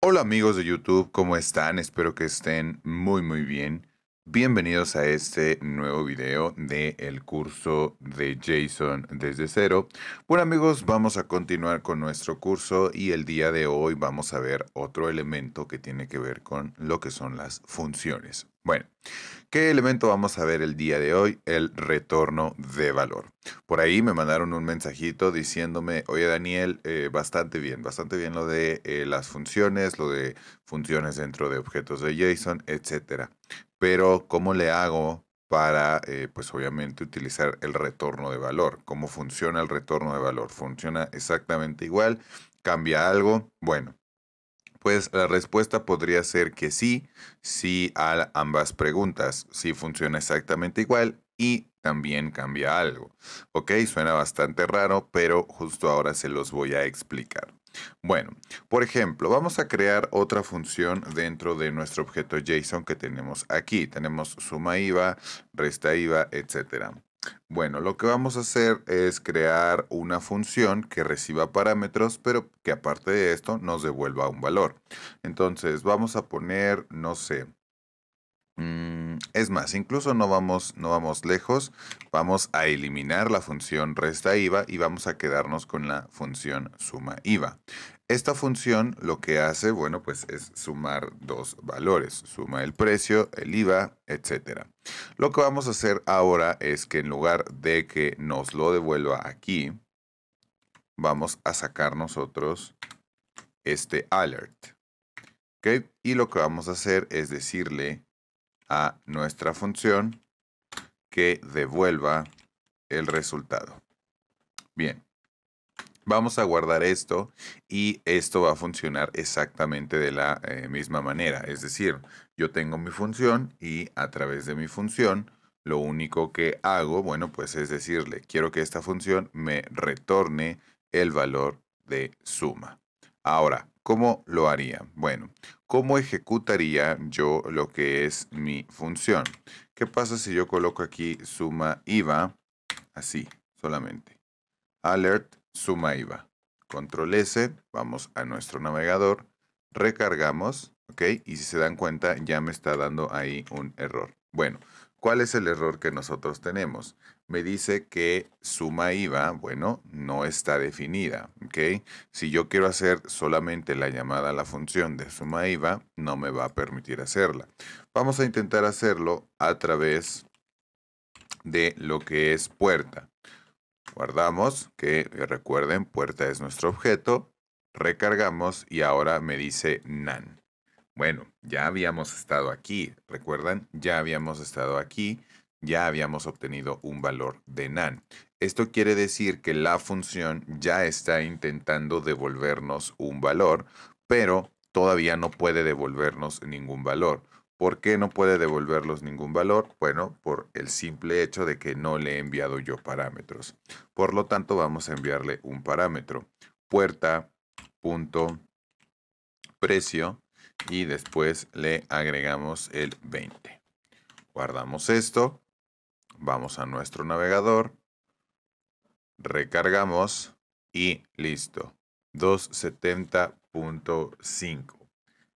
Hola amigos de YouTube, ¿cómo están? Espero que estén muy muy bien. Bienvenidos a este nuevo video del el curso de JSON desde cero. Bueno amigos, vamos a continuar con nuestro curso y el día de hoy vamos a ver otro elemento que tiene que ver con lo que son las funciones. Bueno, ¿qué elemento vamos a ver el día de hoy? El retorno de valor. Por ahí me mandaron un mensajito diciéndome, oye Daniel, eh, bastante bien, bastante bien lo de eh, las funciones, lo de funciones dentro de objetos de JSON, etc. Pero, ¿cómo le hago para, eh, pues obviamente, utilizar el retorno de valor? ¿Cómo funciona el retorno de valor? ¿Funciona exactamente igual? ¿Cambia algo? Bueno, pues la respuesta podría ser que sí, sí a ambas preguntas. Si sí funciona exactamente igual y también cambia algo. Ok, suena bastante raro, pero justo ahora se los voy a explicar. Bueno, por ejemplo, vamos a crear otra función dentro de nuestro objeto JSON que tenemos aquí. Tenemos suma IVA, resta IVA, etcétera. Bueno, lo que vamos a hacer es crear una función que reciba parámetros, pero que aparte de esto nos devuelva un valor. Entonces vamos a poner, no sé, mm, es más, incluso no vamos, no vamos lejos, vamos a eliminar la función resta IVA y vamos a quedarnos con la función suma IVA. Esta función lo que hace, bueno, pues es sumar dos valores, suma el precio, el IVA, etc. Lo que vamos a hacer ahora es que en lugar de que nos lo devuelva aquí, vamos a sacar nosotros este alert. Y lo que vamos a hacer es decirle a nuestra función que devuelva el resultado. Bien, vamos a guardar esto y esto va a funcionar exactamente de la eh, misma manera. Es decir, yo tengo mi función y a través de mi función lo único que hago, bueno, pues es decirle, quiero que esta función me retorne el valor de suma. Ahora, ¿cómo lo haría? Bueno, ¿cómo ejecutaría yo lo que es mi función? ¿Qué pasa si yo coloco aquí suma IVA? Así, solamente. Alert suma IVA. Control S, vamos a nuestro navegador, recargamos, ¿ok? Y si se dan cuenta, ya me está dando ahí un error. Bueno, ¿cuál es el error que nosotros tenemos? Me dice que suma IVA, bueno, no está definida, ¿ok? Si yo quiero hacer solamente la llamada a la función de suma IVA, no me va a permitir hacerla. Vamos a intentar hacerlo a través de lo que es puerta. Guardamos, que eh, recuerden, puerta es nuestro objeto. Recargamos y ahora me dice nan. Bueno, ya habíamos estado aquí, recuerdan, ya habíamos estado aquí, ya habíamos obtenido un valor de nan. Esto quiere decir que la función ya está intentando devolvernos un valor, pero todavía no puede devolvernos ningún valor. ¿Por qué no puede devolverlos ningún valor? Bueno, por el simple hecho de que no le he enviado yo parámetros. Por lo tanto, vamos a enviarle un parámetro. Puerta, punto, precio y después le agregamos el 20. Guardamos esto. Vamos a nuestro navegador. Recargamos y listo. 270.5.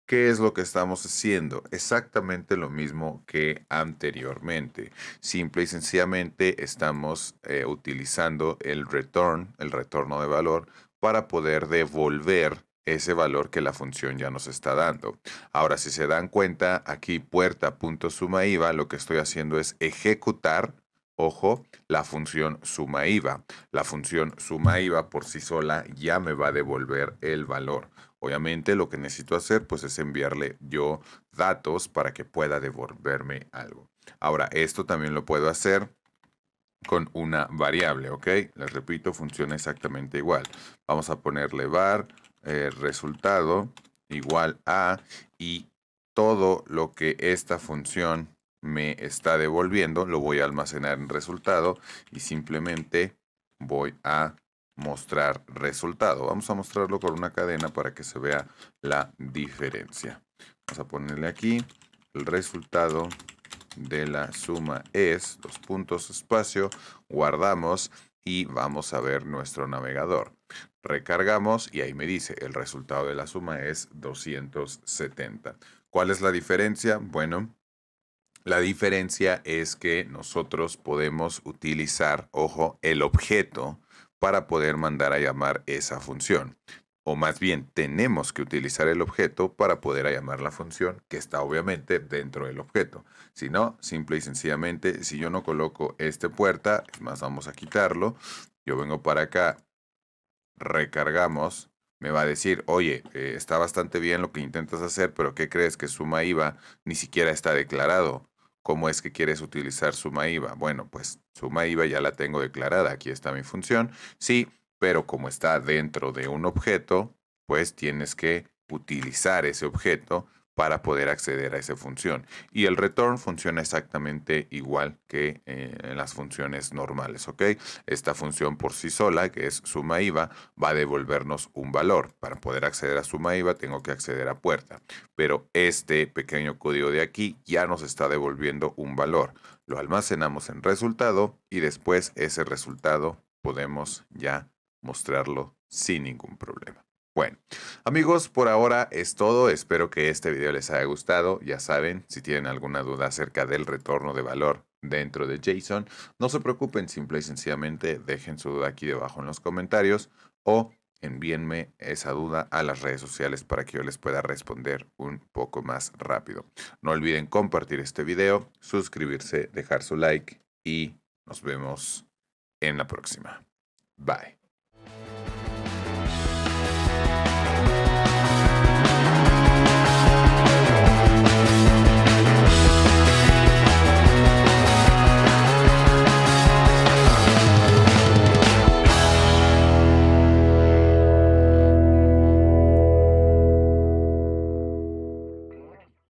¿Qué es lo que estamos haciendo? Exactamente lo mismo que anteriormente. Simple y sencillamente estamos eh, utilizando el return, el retorno de valor, para poder devolver ese valor que la función ya nos está dando. Ahora, si se dan cuenta, aquí puerta.sumaIva, IVA, lo que estoy haciendo es ejecutar, ojo, la función suma IVA. La función suma por sí sola ya me va a devolver el valor. Obviamente lo que necesito hacer pues es enviarle yo datos para que pueda devolverme algo. Ahora, esto también lo puedo hacer con una variable, ¿ok? Les repito, funciona exactamente igual. Vamos a ponerle var eh, resultado igual a y todo lo que esta función me está devolviendo lo voy a almacenar en resultado y simplemente voy a mostrar resultado. Vamos a mostrarlo con una cadena para que se vea la diferencia. Vamos a ponerle aquí el resultado de la suma es, dos puntos, espacio, guardamos y vamos a ver nuestro navegador. Recargamos y ahí me dice el resultado de la suma es 270. ¿Cuál es la diferencia? Bueno, la diferencia es que nosotros podemos utilizar, ojo, el objeto para poder mandar a llamar esa función. O más bien, tenemos que utilizar el objeto para poder llamar la función que está obviamente dentro del objeto. Si no, simple y sencillamente, si yo no coloco este puerta, más, vamos a quitarlo. Yo vengo para acá, recargamos, me va a decir, oye, eh, está bastante bien lo que intentas hacer, pero ¿qué crees que suma IVA ni siquiera está declarado? ¿Cómo es que quieres utilizar suma IVA? Bueno, pues suma IVA ya la tengo declarada. Aquí está mi función. Sí, pero como está dentro de un objeto, pues tienes que utilizar ese objeto para poder acceder a esa función. Y el return funciona exactamente igual que eh, en las funciones normales, Esta función por sí sola, que es suma IVA, va a devolvernos un valor. Para poder acceder a suma IVA tengo que acceder a puerta, pero este pequeño código de aquí ya nos está devolviendo un valor. Lo almacenamos en resultado y después ese resultado podemos ya mostrarlo sin ningún problema. Bueno, amigos, por ahora es todo. Espero que este video les haya gustado. Ya saben, si tienen alguna duda acerca del retorno de valor dentro de JSON, no se preocupen, simple y sencillamente dejen su duda aquí debajo en los comentarios o envíenme esa duda a las redes sociales para que yo les pueda responder un poco más rápido. No olviden compartir este video, suscribirse, dejar su like y nos vemos en la próxima. Bye.